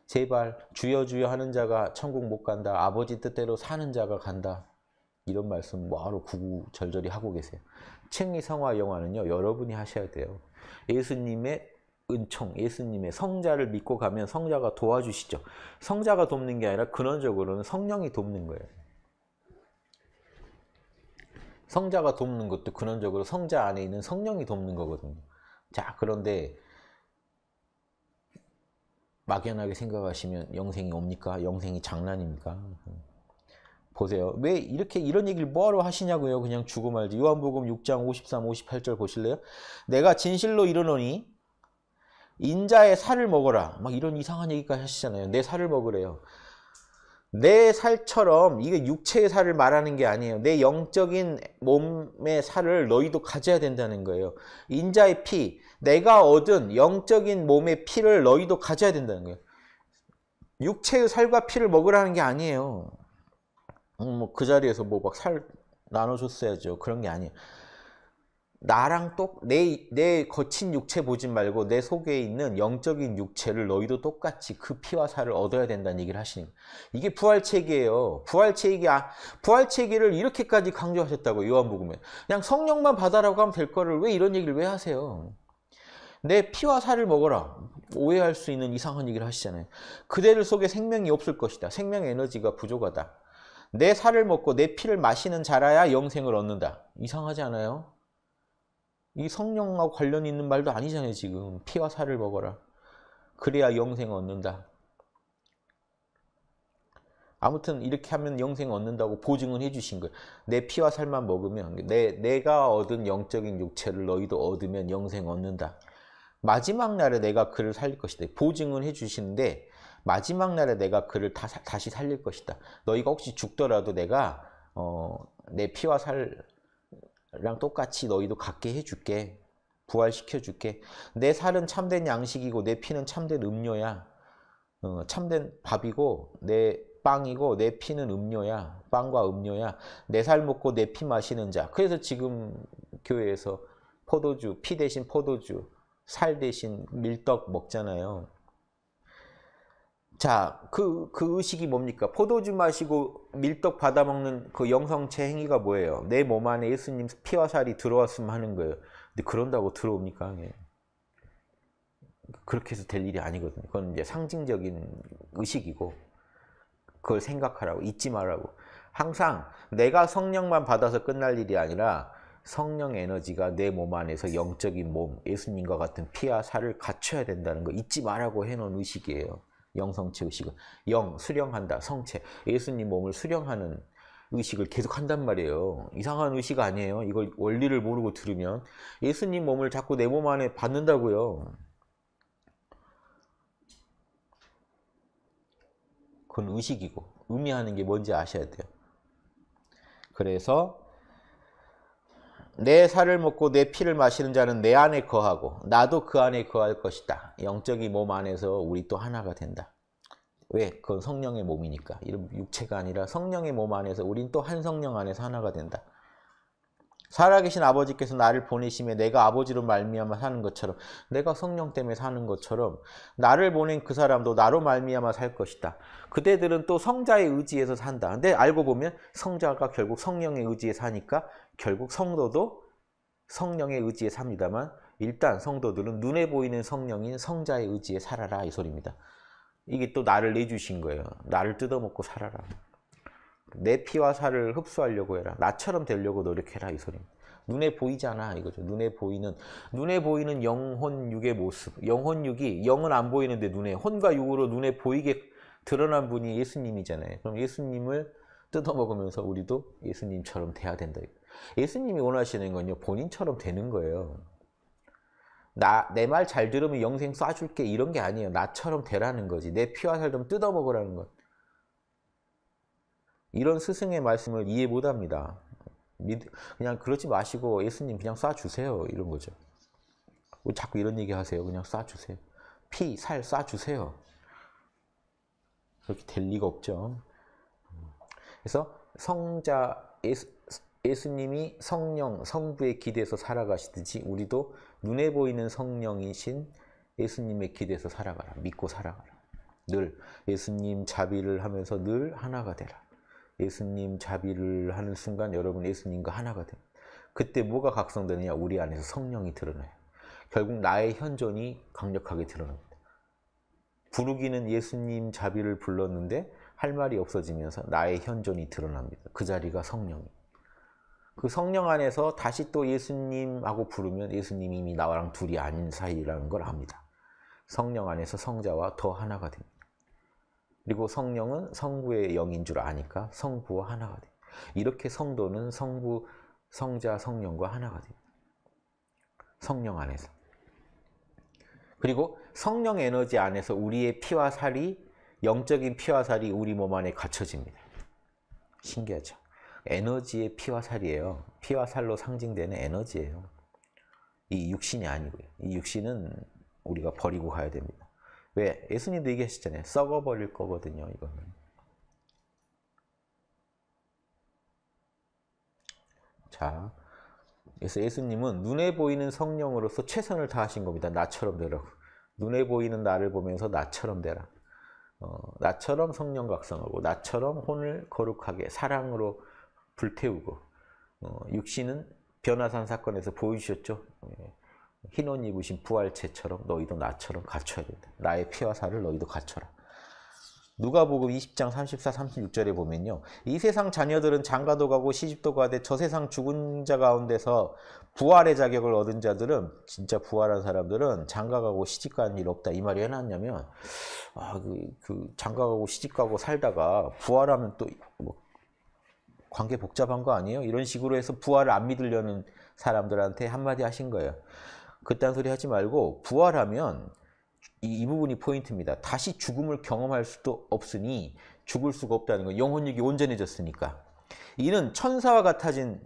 제발 주여 주여 하는 자가 천국 못 간다 아버지 뜻대로 사는 자가 간다 이런 말씀 뭐하러 구구절절히 하고 계세요 칭의성화 영화는요 여러분이 하셔야 돼요 예수님의 은총, 예수님의 성자를 믿고 가면 성자가 도와주시죠. 성자가 돕는 게 아니라 근원적으로는 성령이 돕는 거예요. 성자가 돕는 것도 근원적으로 성자 안에 있는 성령이 돕는 거거든요. 자, 그런데 막연하게 생각하시면 영생이 옵니까? 영생이 장난입니까? 보세요. 왜 이렇게 이런 얘기를 뭐하러 하시냐고요. 그냥 주고 말지. 요한복음 6장 53, 58절 보실래요? 내가 진실로 이르노니 인자의 살을 먹어라. 막 이런 이상한 얘기까지 하시잖아요. 내 살을 먹으래요. 내 살처럼 이게 육체의 살을 말하는 게 아니에요. 내 영적인 몸의 살을 너희도 가져야 된다는 거예요. 인자의 피, 내가 얻은 영적인 몸의 피를 너희도 가져야 된다는 거예요. 육체의 살과 피를 먹으라는 게 아니에요. 음, 뭐그 자리에서 뭐 막 살 나눠줬어야죠. 그런 게 아니에요. 나랑 똑내내 내 거친 육체 보지 말고 내 속에 있는 영적인 육체를 너희도 똑같이 그 피와 살을 얻어야 된다는 얘기를 하시는 거예요. 이게 부활체계예요. 부활체계 아, 부활체계를 이렇게까지 강조하셨다고 요한복음에 그냥 성령만 받아라고 하면 될 거를 왜 이런 얘기를 왜 하세요? 내 피와 살을 먹어라. 오해할 수 있는 이상한 얘기를 하시잖아요. 그대를 속에 생명이 없을 것이다. 생명 에너지가 부족하다. 내 살을 먹고 내 피를 마시는 자라야 영생을 얻는다. 이상하지 않아요? 이 성령하고 관련이 있는 말도 아니잖아요, 지금. 피와 살을 먹어라. 그래야 영생 얻는다. 아무튼 이렇게 하면 영생 얻는다고 보증을 해주신 거예요. 내 피와 살만 먹으면 내, 내가 얻은 영적인 육체를 너희도 얻으면 영생 얻는다. 마지막 날에 내가 그를 살릴 것이다. 보증을 해주시는데 마지막 날에 내가 그를 다, 다시 살릴 것이다. 너희가 혹시 죽더라도 내가 어, 내 피와 살랑 똑같이 너희도 갖게 해줄게. 부활시켜줄게. 내 살은 참된 양식이고 내 피는 참된 음료야. 어, 참된 밥이고 내 빵이고 내 피는 음료야. 빵과 음료야. 내 살 먹고 내 피 마시는 자. 그래서 지금 교회에서 포도주, 피 대신 포도주, 살 대신 밀떡 먹잖아요. 자, 그, 그 의식이 뭡니까? 포도주 마시고 밀떡 받아먹는 그 영성체 행위가 뭐예요? 내 몸 안에 예수님 피와 살이 들어왔으면 하는 거예요. 근데 그런다고 들어옵니까? 예. 그렇게 해서 될 일이 아니거든요. 그건 이제 상징적인 의식이고, 그걸 생각하라고, 잊지 말라고. 항상 내가 성령만 받아서 끝날 일이 아니라 성령 에너지가 내 몸 안에서 영적인 몸, 예수님과 같은 피와 살을 갖춰야 된다는 거 잊지 말라고 해놓은 의식이에요. 영성체 의식은 영, 수령한다, 성체. 예수님 몸을 수령하는 의식을 계속 한단 말이에요. 이상한 의식 아니에요. 이걸 원리를 모르고 들으면 예수님 몸을 자꾸 내 몸 안에 받는다고요. 그건 의식이고 의미하는 게 뭔지 아셔야 돼요. 그래서 내 살을 먹고 내 피를 마시는 자는 내 안에 거하고 나도 그 안에 거할 것이다. 영적이 몸 안에서 우리 또 하나가 된다. 왜? 그건 성령의 몸이니까. 이런 육체가 아니라 성령의 몸 안에서 우린 또 한 성령 안에서 하나가 된다. 살아계신 아버지께서 나를 보내심에 내가 아버지로 말미암아 사는 것처럼 내가 성령 때문에 사는 것처럼 나를 보낸 그 사람도 나로 말미암아 살 것이다. 그대들은 또 성자의 의지에서 산다. 근데 알고 보면 성자가 결국 성령의 의지에 사니까 결국 성도도 성령의 의지에 삽니다만 일단 성도들은 눈에 보이는 성령인 성자의 의지에 살아라 이 소리입니다. 이게 또 나를 내주신 거예요. 나를 뜯어먹고 살아라. 내 피와 살을 흡수하려고 해라. 나처럼 되려고 노력해라 이 소리입니다. 눈에 보이잖아 이거죠. 눈에 보이는 눈에 보이는 영혼 육의 모습. 영혼 육이 영은 안 보이는데 눈에 혼과 육으로 눈에 보이게 드러난 분이 예수님이잖아요. 그럼 예수님을 뜯어먹으면서 우리도 예수님처럼 돼야 된다. 이거. 예수님이 원하시는 건요, 본인처럼 되는 거예요. 나, 내 말 잘 들으면 영생 쏴줄게. 이런 게 아니에요. 나처럼 되라는 거지. 내 피와 살 좀 뜯어먹으라는 것. 이런 스승의 말씀을 이해 못 합니다. 그냥 그러지 마시고 예수님 그냥 쏴주세요. 이런 거죠. 자꾸 이런 얘기 하세요. 그냥 쏴주세요. 피, 살 쏴주세요. 그렇게 될 리가 없죠. 그래서 성자, 예수, 예수님이 성령, 성부의 기대에서 살아가시듯이 우리도 눈에 보이는 성령이신 예수님의 기대에서 살아가라. 믿고 살아가라. 늘 예수님 자비를 하면서 늘 하나가 되라. 예수님 자비를 하는 순간 여러분 예수님과 하나가 됩니다. 그때 뭐가 각성되느냐? 우리 안에서 성령이 드러나요. 결국 나의 현존이 강력하게 드러납니다. 부르기는 예수님 자비를 불렀는데 할 말이 없어지면서 나의 현존이 드러납니다. 그 자리가 성령입니다. 그 성령 안에서 다시 또 예수님하고 부르면 예수님이 이미 나와랑 둘이 아닌 사이라는 걸 압니다. 성령 안에서 성자와 더 하나가 됩니다. 그리고 성령은 성부의 영인 줄 아니까 성부와 하나가 됩니다. 이렇게 성도는 성부, 성자, 성령과 하나가 됩니다. 성령 안에서. 그리고 성령 에너지 안에서 우리의 피와 살이 영적인 피와 살이 우리 몸 안에 갖춰집니다. 신기하죠? 에너지의 피와 살이에요. 피와 살로 상징되는 에너지예요. 이 육신이 아니고요. 이 육신은 우리가 버리고 가야 됩니다. 왜? 예수님도 얘기하셨잖아요. 썩어버릴 거거든요, 이거는. 자, 그래서 예수님은 눈에 보이는 성령으로서 최선을 다하신 겁니다. 나처럼 되라고. 눈에 보이는 나를 보면서 나처럼 되라. 어, 나처럼 성령 각성하고 나처럼 혼을 거룩하게 사랑으로 불태우고 어, 육신은 변화산 사건에서 보여주셨죠. 예. 흰옷 입으신 부활체처럼 너희도 나처럼 갖춰야 된다. 나의 피와 살을 너희도 갖춰라. 누가복음 20장 34, 36절에 보면요. 이 세상 자녀들은 장가도 가고 시집도 가되 저 세상 죽은 자 가운데서 부활의 자격을 얻은 자들은 진짜 부활한 사람들은 장가가고 시집가는 일 없다. 이 말이 해놨냐면 아, 그, 그 장가가고 시집가고 살다가 부활하면 또뭐 관계 복잡한 거 아니에요? 이런 식으로 해서 부활을 안 믿으려는 사람들한테 한마디 하신 거예요. 그딴 소리 하지 말고 부활하면 이, 이, 부분이 포인트입니다. 다시 죽음을 경험할 수도 없으니 죽을 수가 없다는 거. 예요 영혼력이 온전해졌으니까. 이는 천사와 같아진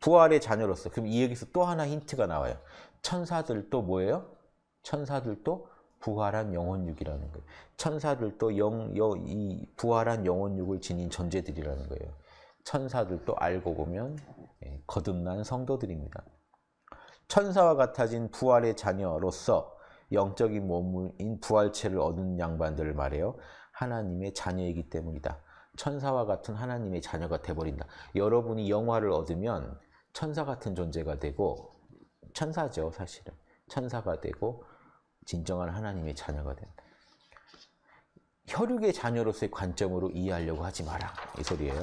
부활의 자녀로서. 그럼 이 얘기에서 또 하나 힌트가 나와요. 천사들도 뭐예요? 천사들도 부활한 영혼육이라는 거예요. 천사들도 영, 여, 이 부활한 영혼육을 지닌 존재들이라는 거예요. 천사들도 알고 보면 예, 거듭난 성도들입니다. 천사와 같아진 부활의 자녀로서 영적인 몸인 부활체를 얻은 양반들을 말해요. 하나님의 자녀이기 때문이다. 천사와 같은 하나님의 자녀가 돼버린다. 여러분이 영화를 얻으면 천사 같은 존재가 되고 천사죠 사실은. 천사가 되고 진정한 하나님의 자녀가 된다. 혈육의 자녀로서의 관점으로 이해하려고 하지 마라. 이 소리예요.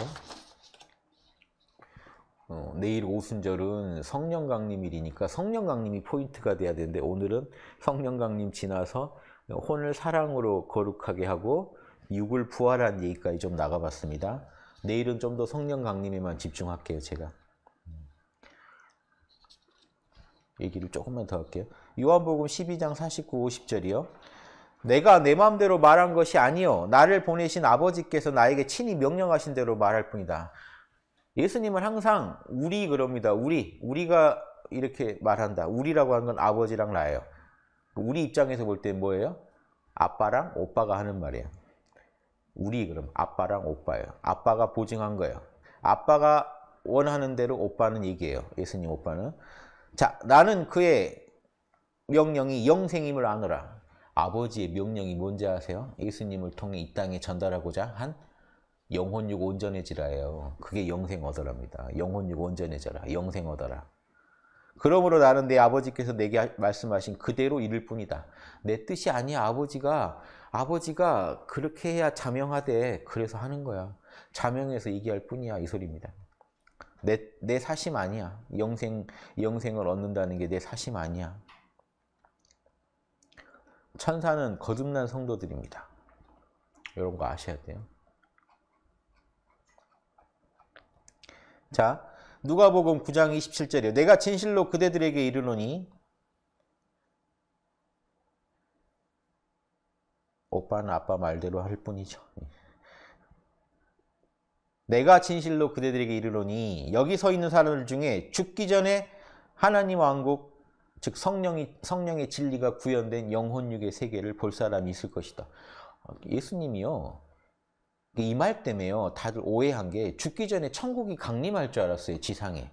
어, 내일 오순절은 성령 강림일이니까 성령 강림이 포인트가 돼야 되는데 오늘은 성령 강림 지나서 혼을 사랑으로 거룩하게 하고 육을 부활한 얘기까지 좀 나가봤습니다. 내일은 좀 더 성령 강림에만 집중할게요, 제가. 음. 얘기를 조금만 더 할게요. 요한복음 12장 49, 50절이요. 내가 내 마음대로 말한 것이 아니요 나를 보내신 아버지께서 나에게 친히 명령하신 대로 말할 뿐이다. 예수님은 항상 우리 그럽니다. 우리, 우리가 이렇게 말한다. 우리라고 하는 건 아버지랑 나예요. 우리 입장에서 볼 때 뭐예요? 아빠랑 오빠가 하는 말이에요. 우리 그럼 아빠랑 오빠예요. 아빠가 보증한 거예요. 아빠가 원하는 대로 오빠는 얘기해요. 예수님 오빠는. 자, 나는 그의 명령이 영생임을 아느라 아버지의 명령이 뭔지 아세요? 예수님을 통해 이 땅에 전달하고자 한 영혼육 온전해지라예요. 그게 영생 얻어랍니다. 영혼육 온전해져라. 영생 얻어라. 그러므로 나는 내 아버지께서 내게 말씀하신 그대로 이를 뿐이다. 내 뜻이 아니야. 아버지가 아버지가 그렇게 해야 자명하되 그래서 하는 거야. 자명해서 얘기할 뿐이야. 이 소리입니다. 내, 내 사심 아니야. 영생, 영생을 얻는다는 게 내 사심 아니야. 천사는 거듭난 성도들입니다. 이런 거 아셔야 돼요. 자, 누가복음 9장 27절이요. 내가 진실로 그대들에게 이르노니 오빠는 아빠 말대로 할 뿐이죠. 내가 진실로 그대들에게 이르노니 여기 서 있는 사람들 중에 죽기 전에 하나님 왕국 즉 성령이 성령의 진리가 구현된 영혼육의 세계를 볼 사람이 있을 것이다. 아, 예수님이요. 이말 때문에요. 다들 오해한 게 죽기 전에 천국이 강림할 줄 알았어요. 지상에.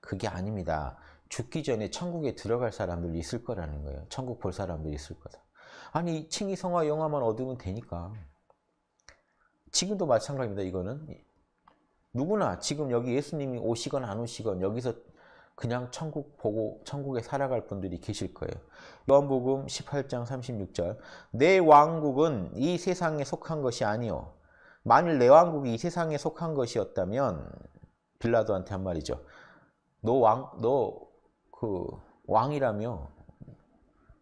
그게 아닙니다. 죽기 전에 천국에 들어갈 사람들이 있을 거라는 거예요. 천국 볼사람들 있을 거다. 아니 칭의 성화 영화만 얻으면 되니까. 지금도 마찬가지입니다. 이거는 누구나 지금 여기 예수님이 오시건 안 오시건 여기서 그냥 천국 보고 천국에 살아갈 분들이 계실 거예요. 요한복음 18장 36절 내 왕국은 이 세상에 속한 것이 아니요 만일 내 왕국이 이 세상에 속한 것이었다면 빌라도한테 한 말이죠. 너 왕, 너 그 왕이라며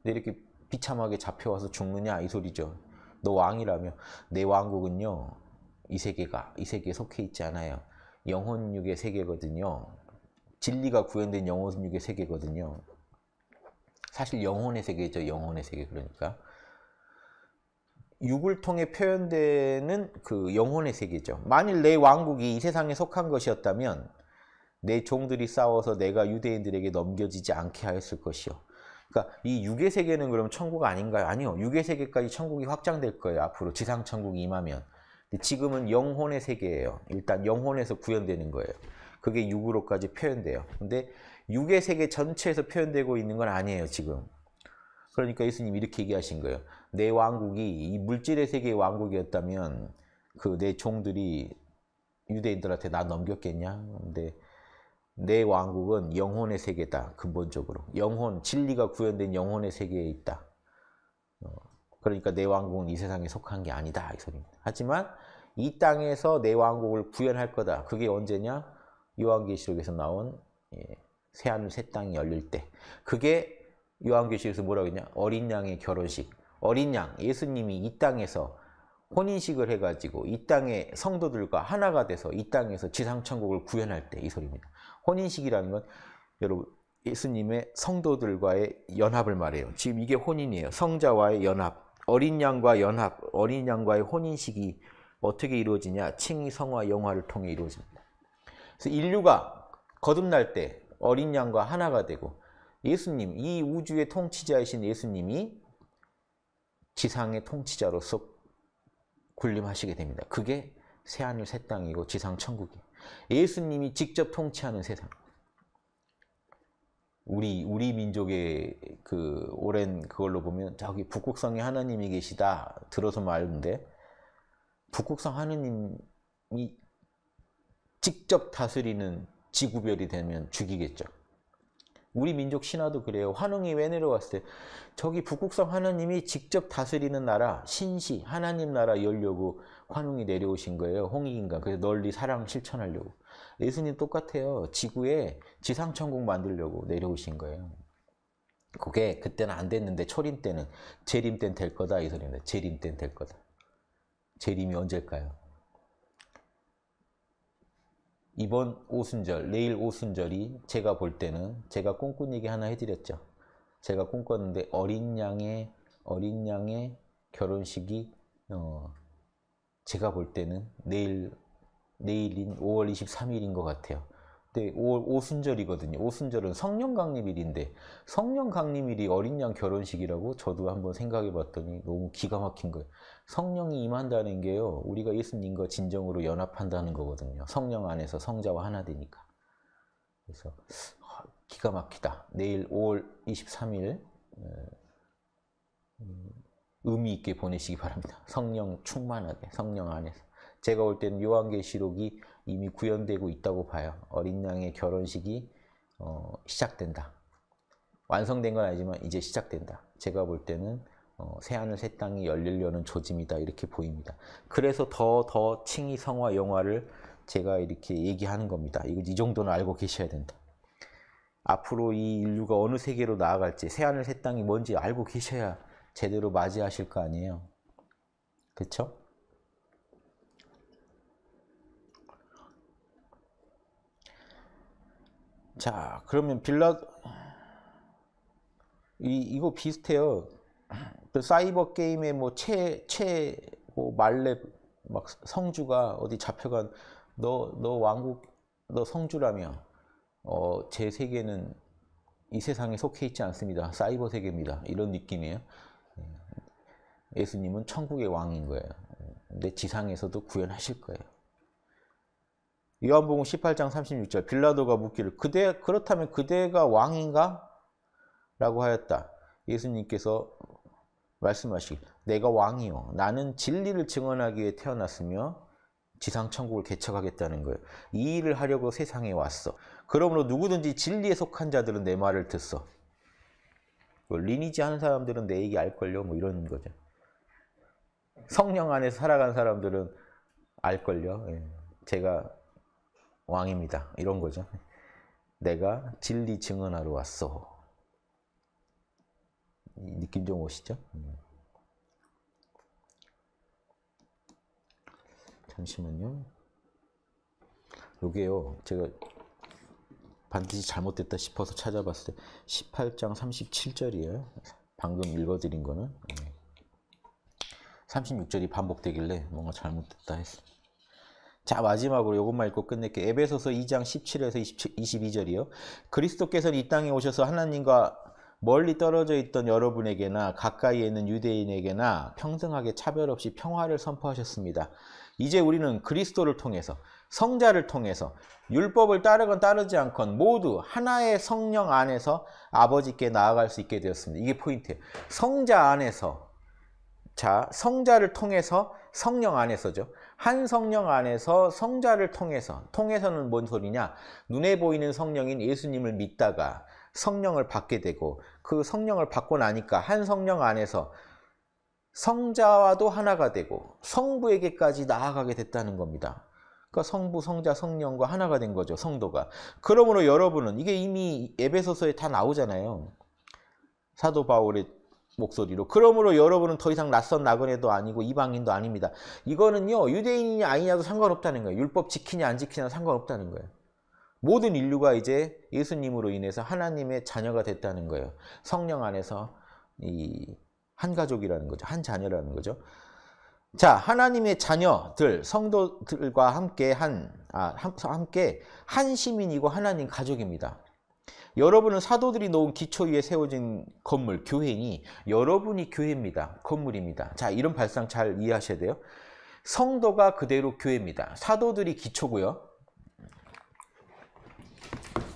이렇게 비참하게 잡혀와서 죽느냐 이 소리죠. 너 왕이라며 내 왕국은요 이 세계가 이 세계에 속해 있지 않아요. 영혼육의 세계거든요. 진리가 구현된 영혼육의 세계거든요. 사실 영혼의 세계죠. 영혼의 세계 그러니까. 육을 통해 표현되는 그 영혼의 세계죠. 만일 내 왕국이 이 세상에 속한 것이었다면 내 종들이 싸워서 내가 유대인들에게 넘겨지지 않게 하였을 것이요. 그러니까 이 육의 세계는 그럼 천국 아닌가요? 아니요. 육의 세계까지 천국이 확장될 거예요. 앞으로 지상 천국이 임하면. 근데 지금은 영혼의 세계예요. 일단 영혼에서 구현되는 거예요. 그게 육으로까지 표현돼요. 근데 육의 세계 전체에서 표현되고 있는 건 아니에요, 지금. 그러니까 예수님이 렇게 얘기하신 거예요. 내 왕국이 이 물질의 세계의 왕국이었다면 그 내 종들이 유대인들한테 나 넘겼겠냐? 근데 내 왕국은 영혼의 세계다. 근본적으로. 영혼, 진리가 구현된 영혼의 세계에 있다. 어, 그러니까 내 왕국은 이 세상에 속한 게 아니다. 하지만 이 땅에서 내 왕국을 구현할 거다. 그게 언제냐? 요한계시록에서 나온 예, 새하늘 새 땅이 열릴 때. 그게 요한계시에서 뭐라고 했냐? 어린 양의 결혼식. 어린 양, 예수님이 이 땅에서 혼인식을 해가지고 이 땅의 성도들과 하나가 돼서 이 땅에서 지상천국을 구현할 때 이 소리입니다. 혼인식이라는 건 여러분 예수님의 성도들과의 연합을 말해요. 지금 이게 혼인이에요. 성자와의 연합, 어린 양과 연합, 어린 양과의 혼인식이 어떻게 이루어지냐? 칭의 성화 영화를 통해 이루어집니다. 그래서 인류가 거듭날 때 어린 양과 하나가 되고 예수님, 이 우주의 통치자이신 예수님이 지상의 통치자로서 군림하시게 됩니다. 그게 새하늘 새 땅이고 지상 천국이 예수님이 직접 통치하는 세상. 우리 우리 민족의 그 오랜 그걸로 보면 저기 북극성에 하나님이 계시다 들어서만 알데 북극성 하느님이 직접 다스리는 지구별이 되면 죽이겠죠. 우리 민족 신화도 그래요. 환웅이 왜 내려왔을 때 저기 북극성 하나님이 직접 다스리는 나라 신시 하나님 나라 열려고 환웅이 내려오신 거예요. 홍익인가 그래서 널리 사랑 실천하려고 예수님 똑같아요. 지구에 지상천국 만들려고 내려오신 거예요. 그게 그때는 안 됐는데 초림 때는 재림 때는 될 거다 이 소리입니다. 재림 때는 될 거다. 재림이 언제일까요? 이번 오순절, 내일 오순절이 제가 볼 때는 제가 꿈꾼 얘기 하나 해드렸죠. 제가 꿈꿨는데 어린 양의 어린 양의 결혼식이 어, 제가 볼 때는 내일 내일인 5월 23일인 것 같아요. 때 오, 순절이거든요 오순절은 성령 강림일인데 성령 강림일이 어린 양 결혼식이라고 저도 한번 생각해 봤더니 너무 기가 막힌 거예요. 성령이 임한다는 게요. 우리가 예수님과 진정으로 연합한다는 거거든요. 성령 안에서 성자와 하나 되니까. 그래서 기가 막히다. 내일 5월 23일 어, 음, 의미 있게 보내시기 바랍니다. 성령 충만하게 성령 안에서. 제가 올 때는 요한계시록이 이미 구현되고 있다고 봐요. 어린 양의 결혼식이 어, 시작된다. 완성된 건 아니지만 이제 시작된다. 제가 볼 때는 어, 새하늘 새 땅이 열리려는 조짐이다 이렇게 보입니다. 그래서 더 더 칭이 성화 영화를 제가 이렇게 얘기하는 겁니다. 이거 이 정도는 알고 계셔야 된다. 앞으로 이 인류가 어느 세계로 나아갈지 새하늘 새 땅이 뭔지 알고 계셔야 제대로 맞이하실 거 아니에요. 그렇죠? 자, 그러면 빌라 이 이거 비슷해요. 그 사이버 게임의 뭐최최뭐 뭐 말렙 막 성주가 어디 잡혀간 너 너 왕국 너 성주라며 어제 세계는 이 세상에 속해 있지 않습니다. 사이버 세계입니다. 이런 느낌이에요. 네. 예수님은 천국의 왕인 거예요. 내 네, 지상에서도 구현하실 거예요. 요한복음 18장 36절 빌라도가 묻기를 그대 그렇다면 그대가 왕인가? 라고 하였다. 예수님께서 말씀하시기 내가 왕이요 나는 진리를 증언하기 에 태어났으며 지상 천국을 개척하겠다는 거예요. 이 일을 하려고 세상에 왔어. 그러므로 누구든지 진리에 속한 자들은 내 말을 듣어. 리니지 하는 사람들은 내 얘기 알걸요. 뭐 이런 거죠. 성령 안에서 살아간 사람들은 알걸요. 예. 제가 왕입니다. 이런 거죠. 내가 진리 증언하러 왔어. 느낌 좀 오시죠? 잠시만요. 요게요. 제가 반드시 잘못됐다 싶어서 찾아봤을 때 18장 37절이에요. 방금 읽어드린 거는 36절이 반복되길래 뭔가 잘못됐다 했어요. 자 마지막으로 이것만 읽고 끝낼게요. 에베소서 2장 17에서 27, 22절이요. 그리스도께서는 이 땅에 오셔서 하나님과 멀리 떨어져 있던 여러분에게나 가까이에 있는 유대인에게나 평등하게 차별 없이 평화를 선포하셨습니다. 이제 우리는 그리스도를 통해서 성자를 통해서 율법을 따르건 따르지 않건 모두 하나의 성령 안에서 아버지께 나아갈 수 있게 되었습니다. 이게 포인트예요. 성자 안에서 자 성자를 통해서 성령 안에서죠. 한 성령 안에서 성자를 통해서 통해서는 뭔 소리냐? 눈에 보이는 성령인 예수님을 믿다가 성령을 받게 되고 그 성령을 받고 나니까 한 성령 안에서 성자와도 하나가 되고 성부에게까지 나아가게 됐다는 겁니다. 그러니까 성부, 성자, 성령과 하나가 된 거죠. 성도가. 그러므로 여러분은 이게 이미 에베소서에 다 나오잖아요. 사도 바울의 목소리로 그러므로 여러분은 더 이상 낯선 나그네도 아니고 이방인도 아닙니다. 이거는요 유대인이 아니냐도 상관없다는 거예요. 율법 지키냐 안 지키냐 상관없다는 거예요. 모든 인류가 이제 예수님으로 인해서 하나님의 자녀가 됐다는 거예요. 성령 안에서 이 한 가족이라는 거죠. 한 자녀라는 거죠. 자, 하나님의 자녀들, 성도들과 함께 한, 아, 함께 한 시민이고 하나님 가족입니다. 여러분은 사도들이 놓은 기초 위에 세워진 건물, 교회니 여러분이 교회입니다. 건물입니다. 자, 이런 발상 잘 이해하셔야 돼요. 성도가 그대로 교회입니다. 사도들이 기초고요.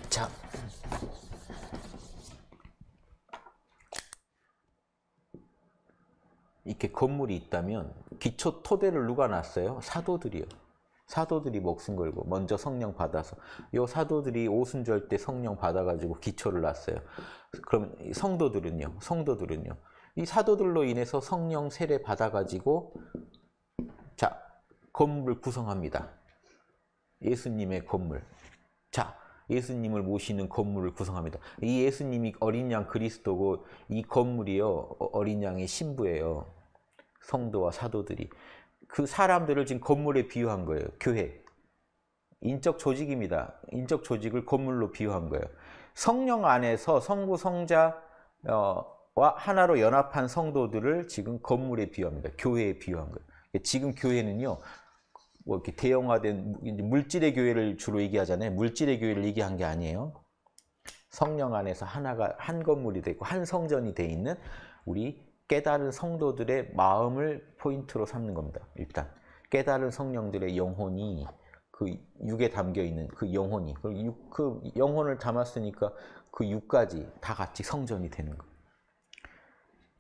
자. 이렇게 건물이 있다면 기초 토대를 누가 놨어요? 사도들이요. 사도들이 목숨 걸고 먼저 성령 받아서 요 사도들이 오순절 때 성령 받아가지고 기초를 놨어요. 그럼 성도들은요, 성도들은요, 이 사도들로 인해서 성령 세례 받아가지고 자 건물 구성합니다. 예수님의 건물. 자, 예수님을 모시는 건물을 구성합니다. 이 예수님이 어린 양 그리스도고 이 건물이요 어, 어린 양의 신부예요. 성도와 사도들이 그 사람들을 지금 건물에 비유한 거예요. 교회. 인적 조직입니다. 인적 조직을 건물로 비유한 거예요. 성령 안에서 성부, 성자와 어, 하나로 연합한 성도들을 지금 건물에 비유합니다. 교회에 비유한 거예요. 지금 교회는요, 뭐 이렇게 대형화된 물질의 교회를 주로 얘기하잖아요. 물질의 교회를 얘기한 게 아니에요. 성령 안에서 하나가 한 건물이 되고 한 성전이 돼 있는 우리 깨달은 성도들의 마음을 포인트로 삼는 겁니다. 일단 깨달은 성령들의 영혼이 그 육에 담겨 있는 그 영혼이 그, 육, 그 영혼을 담았으니까 그 육까지 다 같이 성전이 되는 거.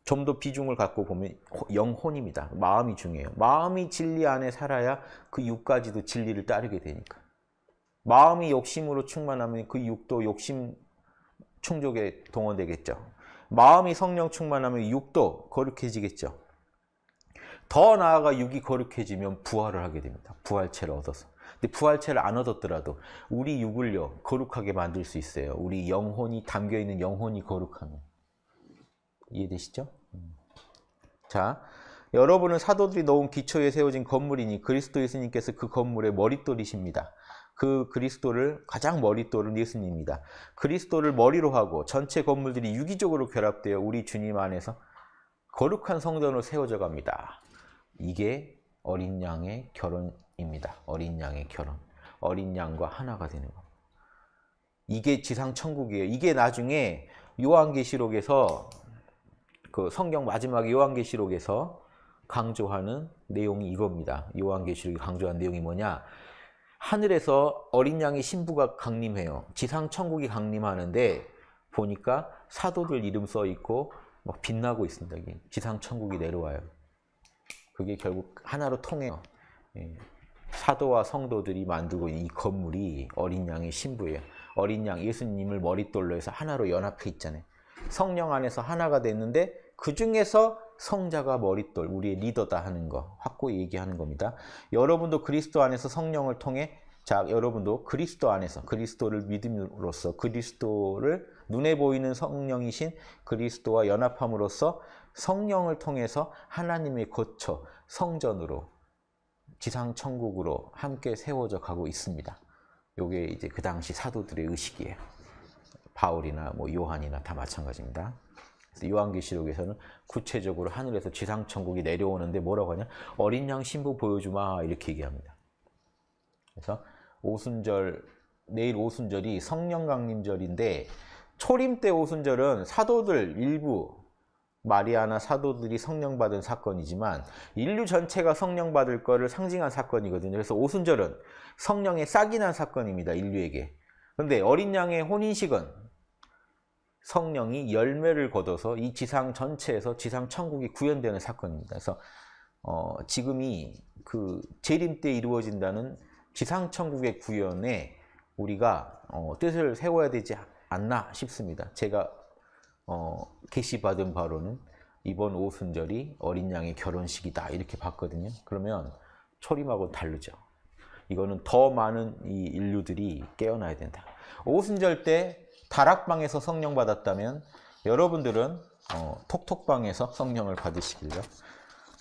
좀 더 비중을 갖고 보면 영혼입니다. 마음이 중요해요. 마음이 진리 안에 살아야 그 육까지도 진리를 따르게 되니까. 마음이 욕심으로 충만하면 그 육도 욕심 충족에 동원되겠죠. 마음이 성령 충만하면 육도 거룩해지겠죠. 더 나아가 육이 거룩해지면 부활을 하게 됩니다. 부활체를 얻어서. 근데 부활체를 안 얻었더라도 우리 육을요 거룩하게 만들 수 있어요. 우리 영혼이 담겨 있는 영혼이 거룩하면 이해되시죠? 음. 자, 여러분은 사도들이 놓은 기초에 세워진 건물이니 그리스도 예수님께서 그 건물의 머릿돌이십니다. 그 그리스도를 가장 머리돌은 예수님입니다. 그리스도를 머리로 하고 전체 건물들이 유기적으로 결합되어 우리 주님 안에서 거룩한 성전으로 세워져 갑니다. 이게 어린 양의 결혼입니다. 어린 양의 결혼. 어린 양과 하나가 되는 겁니다. 이게 지상 천국이에요. 이게 나중에 요한계시록에서 그 성경 마지막 요한계시록에서 강조하는 내용이 이겁니다. 요한계시록이 강조한 내용이 뭐냐? 하늘에서 어린 양의 신부가 강림해요. 지상 천국이 강림하는데 보니까 사도들 이름 써 있고 막 빛나고 있습니다. 여기 지상 천국이 내려와요. 그게 결국 하나로 통해요. 예. 사도와 성도들이 만들고 있는 이 건물이 어린 양의 신부예요. 어린 양 예수님을 머릿돌로 해서 하나로 연합해 있잖아요. 성령 안에서 하나가 됐는데 그 중에서 성자가 머릿돌, 우리의 리더다 하는 거 확고히 얘기하는 겁니다. 여러분도 그리스도 안에서 성령을 통해 자, 여러분도 그리스도 안에서 그리스도를 믿음으로써 그리스도를 눈에 보이는 성령이신 그리스도와 연합함으로써 성령을 통해서 하나님의 거처 성전으로 지상 천국으로 함께 세워져 가고 있습니다. 요게 이제 그 당시 사도들의 의식이에요. 바울이나 뭐 요한이나 다 마찬가지입니다. 그래서 요한계시록에서는 구체적으로 하늘에서 지상천국이 내려오는데 뭐라고 하냐? 어린 양 신부 보여주마 이렇게 얘기합니다. 그래서 오순절 내일 오순절이 성령 강림절인데 초림 때 오순절은 사도들 일부 마리아나 사도들이 성령 받은 사건이지만 인류 전체가 성령 받을 것을 상징한 사건이거든요. 그래서 오순절은 성령의 싹이 난 사건입니다. 인류에게. 그런데 어린 양의 혼인식은 성령이 열매를 거둬서 이 지상 전체에서 지상 천국이 구현되는 사건입니다. 그래서 어, 지금이 그 재림 때 이루어진다는 지상 천국의 구현에 우리가 어, 뜻을 세워야 되지 않나 싶습니다. 제가 계시받은 어, 바로는 이번 오순절이 어린 양의 결혼식이다 이렇게 봤거든요. 그러면 초림하고 다르죠. 이거는 더 많은 이 인류들이 깨어나야 된다. 오순절 때 다락방에서 성령 받았다면 여러분들은 어, 톡톡방에서 성령을 받으시길요.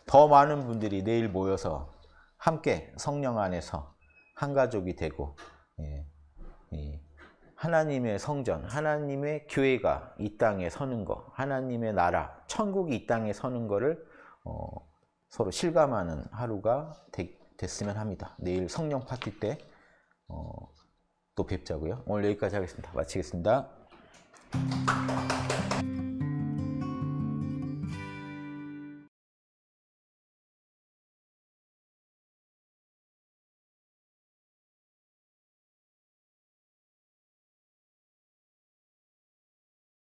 더 많은 분들이 내일 모여서 함께 성령 안에서 한 가족이 되고 예, 예, 하나님의 성전, 하나님의 교회가 이 땅에 서는 것, 하나님의 나라, 천국이 이 땅에 서는 것을 어, 서로 실감하는 하루가 되, 됐으면 합니다. 내일 성령 파티 때 어, 또 뵙자고요. 오늘 여기까지 하겠습니다. 마치겠습니다.